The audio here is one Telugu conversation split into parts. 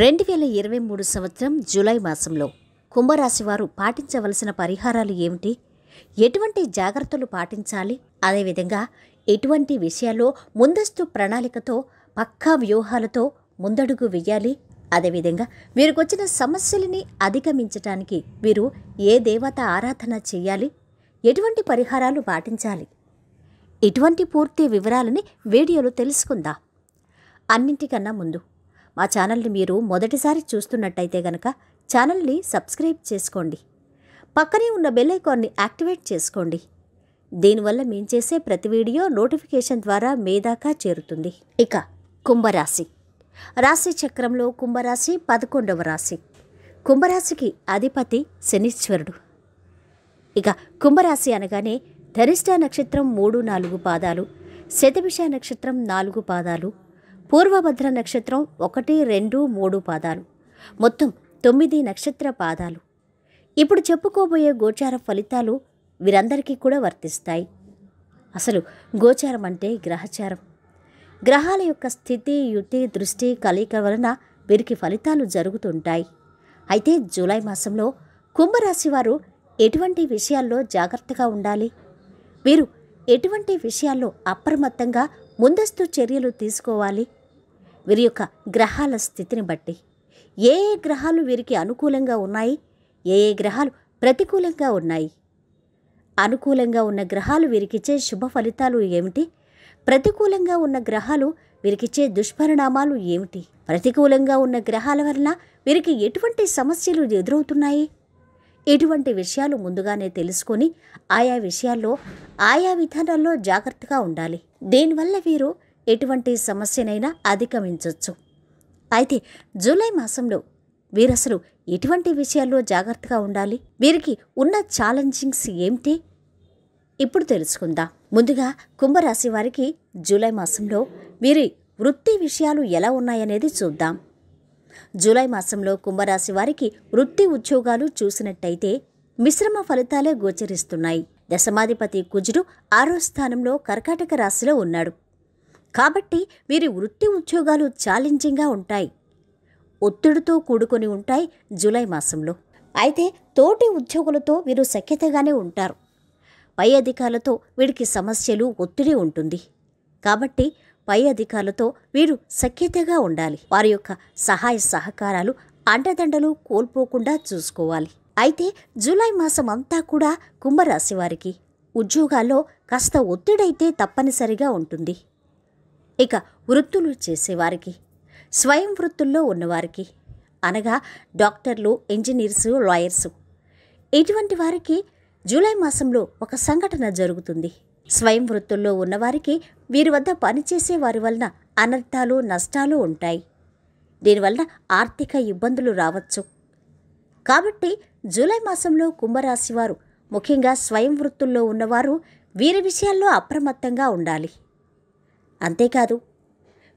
రెండు వేల ఇరవై మూడు సంవత్సరం జూలై మాసంలో కుంభరాశి వారు పాటించవలసిన పరిహారాలు ఏమిటి ఎటువంటి జాగ్రత్తలు పాటించాలి అదేవిధంగా ఎటువంటి విషయాల్లో ముందస్తు ప్రణాళికతో పక్కా వ్యూహాలతో ముందడుగు వేయాలి అదేవిధంగా వీరికి వచ్చిన సమస్యలని అధిగమించటానికి వీరు ఏ దేవత ఆరాధన చేయాలి ఎటువంటి పరిహారాలు పాటించాలి ఇటువంటి పూర్తి వివరాలని వీడియోలో తెలుసుకుందాం అన్నింటికన్నా ముందు మా ఛానల్ని మీరు మొదటిసారి చూస్తున్నట్టయితే గనక ఛానల్ని సబ్స్క్రైబ్ చేసుకోండి పక్కనే ఉన్న బెల్ ఐకాన్ని యాక్టివేట్ చేసుకోండి దీనివల్ల మేము చేసే ప్రతి వీడియో నోటిఫికేషన్ ద్వారా మేదాకా చేరుతుంది ఇక కుంభరాశి రాశి చక్రంలో కుంభరాశి పదకొండవ రాశి కుంభరాశికి అధిపతి శనీశ్వరుడు ఇక కుంభరాశి అనగానే ధరిష్ట నక్షత్రం మూడు నాలుగు పాదాలు శతభిష నక్షత్రం నాలుగు పాదాలు పూర్వభద్ర నక్షత్రం ఒకటి రెండు మూడు పాదాలు మొత్తం తొమ్మిది నక్షత్ర పాదాలు ఇప్పుడు చెప్పుకోబోయే గోచార ఫలితాలు వీరందరికీ కూడా వర్తిస్తాయి అసలు గోచారం అంటే గ్రహచారం గ్రహాల యొక్క స్థితి యుతి దృష్టి కలయిక వలన వీరికి ఫలితాలు జరుగుతుంటాయి అయితే జూలై మాసంలో కుంభరాశి వారు ఎటువంటి విషయాల్లో జాగ్రత్తగా ఉండాలి వీరు ఎటువంటి విషయాల్లో అప్రమత్తంగా ముందస్తు చర్యలు తీసుకోవాలి వీరి యొక్క గ్రహాల స్థితిని బట్టి ఏ ఏ గ్రహాలు వీరికి అనుకూలంగా ఉన్నాయి ఏ ఏ గ్రహాలు ప్రతికూలంగా ఉన్నాయి అనుకూలంగా ఉన్న గ్రహాలు వీరికిచ్చే శుభ ఫలితాలు ఏమిటి ప్రతికూలంగా ఉన్న గ్రహాలు వీరికిచ్చే దుష్పరిణామాలు ఏమిటి ప్రతికూలంగా ఉన్న గ్రహాల వలన వీరికి ఎటువంటి సమస్యలు ఎదురవుతున్నాయి ఇటువంటి విషయాలు ముందుగానే తెలుసుకొని ఆయా విషయాల్లో ఆయా విధానాల్లో జాగ్రత్తగా ఉండాలి దీనివల్ల వీరు ఎటువంటి సమస్యనైనా అధిగమించవచ్చు అయితే జూలై మాసంలో వీరసలు ఎటువంటి విషయాల్లో జాగ్రత్తగా ఉండాలి వీరికి ఉన్న ఛాలెంజింగ్స్ ఏమిటి ఇప్పుడు తెలుసుకుందాం ముందుగా కుంభరాశి వారికి జూలై మాసంలో వీరి వృత్తి విషయాలు ఎలా ఉన్నాయనేది చూద్దాం జూలై మాసంలో కుంభరాశి వారికి వృత్తి ఉద్యోగాలు చూసినట్టయితే మిశ్రమ ఫలితాలే గోచరిస్తున్నాయి దశమాధిపతి కుజుడు ఆరో స్థానంలో కర్కాటక రాశిలో ఉన్నాడు కాబట్టి వీరి వృత్తి ఉద్యోగాలు ఛాలెంజింగ్గా ఉంటాయి ఒత్తిడితో కూడుకొని ఉంటాయి జూలై మాసంలో అయితే తోటి ఉద్యోగులతో వీరు సఖ్యతగానే ఉంటారు పై అధికారులతో వీడికి సమస్యలు ఒత్తిడి ఉంటుంది కాబట్టి పై అధికారులతో వీరు సఖ్యతగా ఉండాలి వారి యొక్క సహాయ సహకారాలు అండదండలు కోల్పోకుండా చూసుకోవాలి అయితే జూలై మాసం అంతా కూడా కుంభరాశి వారికి ఉద్యోగాల్లో కాస్త ఒత్తిడైతే తప్పనిసరిగా ఉంటుంది ఇక వృత్తులు చేసేవారికి స్వయం వృత్తుల్లో ఉన్నవారికి అనగా డాక్టర్లు ఇంజనీర్సు లాయర్సు ఇటువంటి వారికి జూలై మాసంలో ఒక సంఘటన జరుగుతుంది స్వయం వృత్తుల్లో ఉన్నవారికి వీరి వద్ద పనిచేసే వారి వలన అనర్థాలు నష్టాలు ఉంటాయి దీనివల్ల ఆర్థిక ఇబ్బందులు రావచ్చు కాబట్టి జూలై మాసంలో కుంభరాశి వారు ముఖ్యంగా స్వయం వృత్తుల్లో ఉన్నవారు వీరి విషయాల్లో అప్రమత్తంగా ఉండాలి అంతేకాదు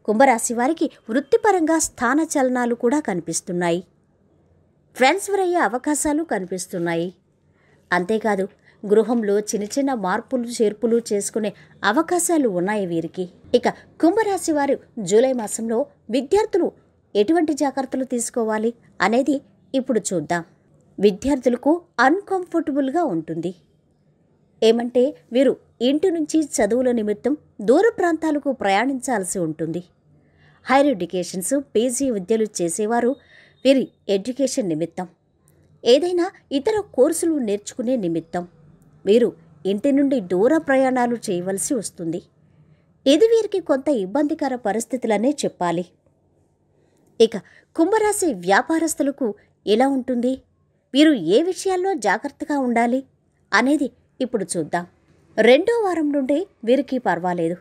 కుంభరాశి వారికి వృత్తిపరంగా చలనాలు కూడా కనిపిస్తున్నాయి ట్రాన్స్ఫర్ అయ్యే అవకాశాలు కనిపిస్తున్నాయి అంతేకాదు గృహంలో చిన్న చిన్న మార్పులు చేర్పులు చేసుకునే అవకాశాలు ఉన్నాయి వీరికి ఇక కుంభరాశి వారు జూలై మాసంలో విద్యార్థులు ఎటువంటి జాగ్రత్తలు తీసుకోవాలి అనేది ఇప్పుడు చూద్దాం విద్యార్థులకు అన్కంఫర్టబుల్గా ఉంటుంది ఏమంటే వీరు ఇంటి నుంచి చదువుల నిమిత్తం దూర ప్రాంతాలకు ప్రయాణించాల్సి ఉంటుంది హైర్ ఎడ్యుకేషన్స్ పీజీ విద్యలు చేసేవారు వీరి ఎడ్యుకేషన్ నిమిత్తం ఏదైనా ఇతర కోర్సులు నేర్చుకునే నిమిత్తం వీరు ఇంటి నుండి దూర ప్రయాణాలు చేయవలసి వస్తుంది ఇది వీరికి కొంత ఇబ్బందికర పరిస్థితులనే చెప్పాలి ఇక కుంభరాశి వ్యాపారస్తులకు ఎలా ఉంటుంది వీరు ఏ విషయాల్లో జాగ్రత్తగా ఉండాలి అనేది ఇప్పుడు చూద్దాం రెండో వారం నుండే వీరికి పర్వాలేదు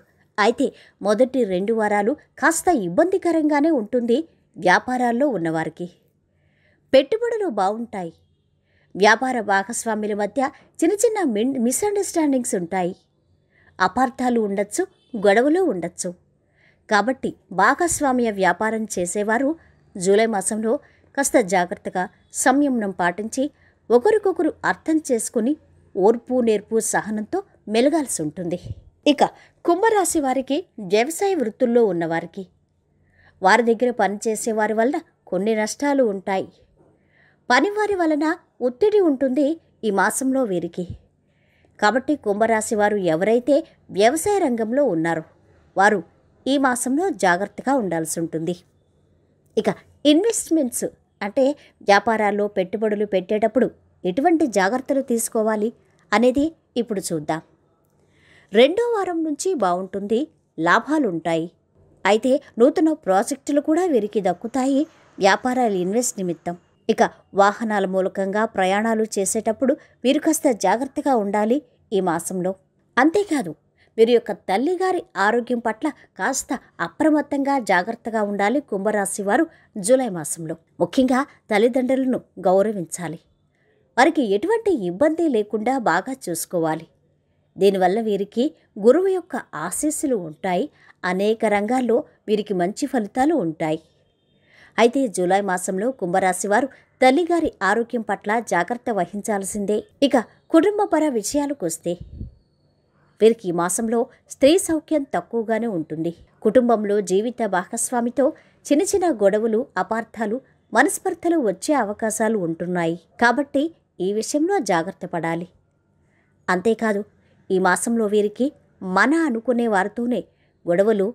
అయితే మొదటి రెండు వారాలు కాస్త ఇబ్బందికరంగానే ఉంటుంది వ్యాపారాల్లో ఉన్నవారికి పెట్టుబడులు బాగుంటాయి వ్యాపార భాగస్వాముల మధ్య చిన్న చిన్న మిన్ మిస్అండర్స్టాండింగ్స్ ఉంటాయి అపార్థాలు ఉండొచ్చు గొడవలు ఉండొచ్చు కాబట్టి భాగస్వామ్య వ్యాపారం చేసేవారు జూలై మాసంలో కాస్త జాగ్రత్తగా సంయమనం పాటించి ఒకరికొకరు అర్థం చేసుకుని ఓర్పు నేర్పు సహనంతో మెలగాల్సి ఉంటుంది ఇక కుంభరాశి వారికి వ్యవసాయ వృత్తుల్లో ఉన్నవారికి వారి దగ్గర పనిచేసే వారి వలన కొన్ని నష్టాలు ఉంటాయి పనివారి వలన ఒత్తిడి ఉంటుంది ఈ మాసంలో వీరికి కాబట్టి కుంభరాశి వారు ఎవరైతే వ్యవసాయ రంగంలో ఉన్నారో వారు ఈ మాసంలో జాగ్రత్తగా ఉండాల్సి ఉంటుంది ఇక ఇన్వెస్ట్మెంట్స్ అంటే వ్యాపారాల్లో పెట్టుబడులు పెట్టేటప్పుడు ఎటువంటి జాగ్రత్తలు తీసుకోవాలి అనేది ఇప్పుడు చూద్దాం రెండో వారం నుంచి బాగుంటుంది లాభాలుంటాయి అయితే నూతన ప్రాజెక్టులు కూడా వీరికి దక్కుతాయి వ్యాపారాలు ఇన్వెస్ట్ నిమిత్తం ఇక వాహనాల మూలకంగా ప్రయాణాలు చేసేటప్పుడు మీరు కాస్త జాగ్రత్తగా ఉండాలి ఈ మాసంలో అంతేకాదు వీరి యొక్క తల్లిగారి ఆరోగ్యం పట్ల కాస్త అప్రమత్తంగా జాగ్రత్తగా ఉండాలి కుంభరాశి వారు జూలై మాసంలో ముఖ్యంగా తల్లిదండ్రులను గౌరవించాలి వారికి ఎటువంటి ఇబ్బంది లేకుండా బాగా చూసుకోవాలి దీనివల్ల వీరికి గురువు యొక్క ఆశీస్సులు ఉంటాయి అనేక రంగాల్లో వీరికి మంచి ఫలితాలు ఉంటాయి అయితే జూలై మాసంలో కుంభరాశి వారు తల్లిగారి ఆరోగ్యం పట్ల జాగ్రత్త వహించాల్సిందే ఇక కుటుంబపర విషయాలకు వస్తే వీరికి ఈ మాసంలో స్త్రీ సౌఖ్యం తక్కువగానే ఉంటుంది కుటుంబంలో జీవిత భాగస్వామితో చిన్న చిన్న గొడవలు అపార్థాలు మనస్పర్ధలు వచ్చే అవకాశాలు ఉంటున్నాయి కాబట్టి ఈ విషయంలో జాగ్రత్త పడాలి అంతేకాదు ఈ మాసంలో వీరికి మన అనుకునే వారితోనే గొడవలు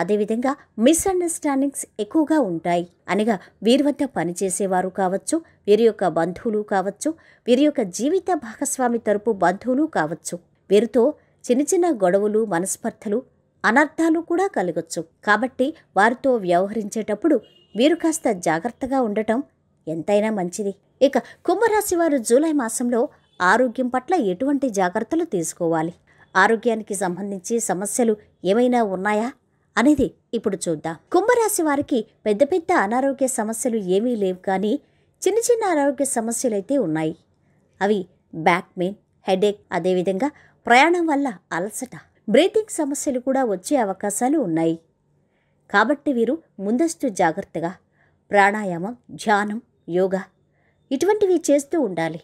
అదేవిధంగా మిస్అండర్స్టాండింగ్స్ ఎక్కువగా ఉంటాయి అనగా వీరి వద్ద పనిచేసేవారు కావచ్చు వీరి యొక్క బంధువులు కావచ్చు వీరి యొక్క జీవిత భాగస్వామి తరపు బంధువులు కావచ్చు వీరితో చిన్న చిన్న గొడవలు మనస్పర్ధలు అనర్థాలు కూడా కలగచ్చు కాబట్టి వారితో వ్యవహరించేటప్పుడు వీరు కాస్త జాగ్రత్తగా ఉండటం ఎంతైనా మంచిది ఇక కుంభరాశి వారు జూలై మాసంలో ఆరోగ్యం పట్ల ఎటువంటి జాగ్రత్తలు తీసుకోవాలి ఆరోగ్యానికి సంబంధించి సమస్యలు ఏమైనా ఉన్నాయా అనేది ఇప్పుడు చూద్దాం కుంభరాశి వారికి పెద్ద పెద్ద అనారోగ్య సమస్యలు ఏమీ లేవు కానీ చిన్న చిన్న అనారోగ్య సమస్యలైతే ఉన్నాయి అవి బ్యాక్ పెయిన్ హెడేక్ అదేవిధంగా ప్రయాణం వల్ల అలసట బ్రీతింగ్ సమస్యలు కూడా వచ్చే అవకాశాలు ఉన్నాయి కాబట్టి వీరు ముందస్తు జాగ్రత్తగా ప్రాణాయామం ధ్యానం యోగా ఇటువంటివి చేస్తూ ఉండాలి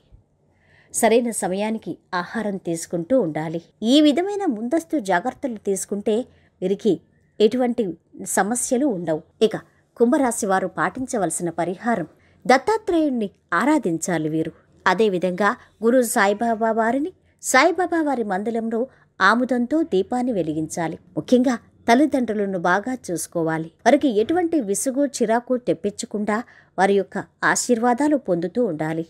సరైన సమయానికి ఆహారం తీసుకుంటూ ఉండాలి ఈ విధమైన ముందస్తు జాగ్రత్తలు తీసుకుంటే వీరికి ఎటువంటి సమస్యలు ఉండవు ఇక కుంభరాశి వారు పాటించవలసిన పరిహారం దత్తాత్రేయుణ్ణి ఆరాధించాలి వీరు అదేవిధంగా గురు సాయిబాబా వారిని సాయిబాబా వారి మందిరంలో ఆముదంతో దీపాన్ని వెలిగించాలి ముఖ్యంగా తల్లిదండ్రులను బాగా చూసుకోవాలి వారికి ఎటువంటి విసుగు చిరాకు తెప్పించకుండా వారి యొక్క ఆశీర్వాదాలు పొందుతూ ఉండాలి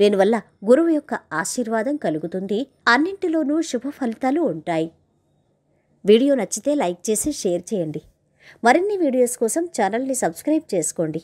దీనివల్ల గురువు యొక్క ఆశీర్వాదం కలుగుతుంది అన్నింటిలోనూ శుభ ఫలితాలు ఉంటాయి వీడియో నచ్చితే లైక్ చేసి షేర్ చేయండి మరిన్ని వీడియోస్ కోసం ఛానల్ని సబ్స్క్రైబ్ చేసుకోండి